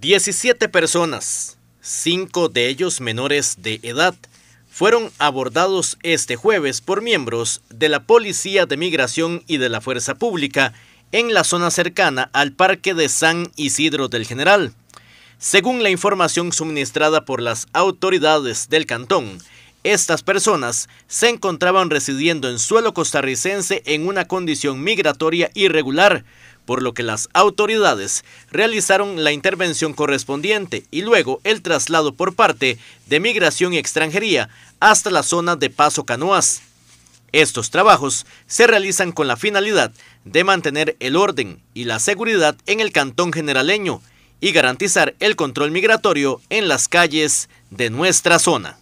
17 personas, 5 de ellos menores de edad, fueron abordados este jueves por miembros de la Policía de Migración y de la Fuerza Pública en la zona cercana al Parque de San Isidro del General. Según la información suministrada por las autoridades del cantón, estas personas se encontraban residiendo en suelo costarricense en una condición migratoria irregular, por lo que las autoridades realizaron la intervención correspondiente y luego el traslado por parte de Migración y Extranjería hasta la zona de Paso Canoas. Estos trabajos se realizan con la finalidad de mantener el orden y la seguridad en el cantón generaleño y garantizar el control migratorio en las calles de nuestra zona.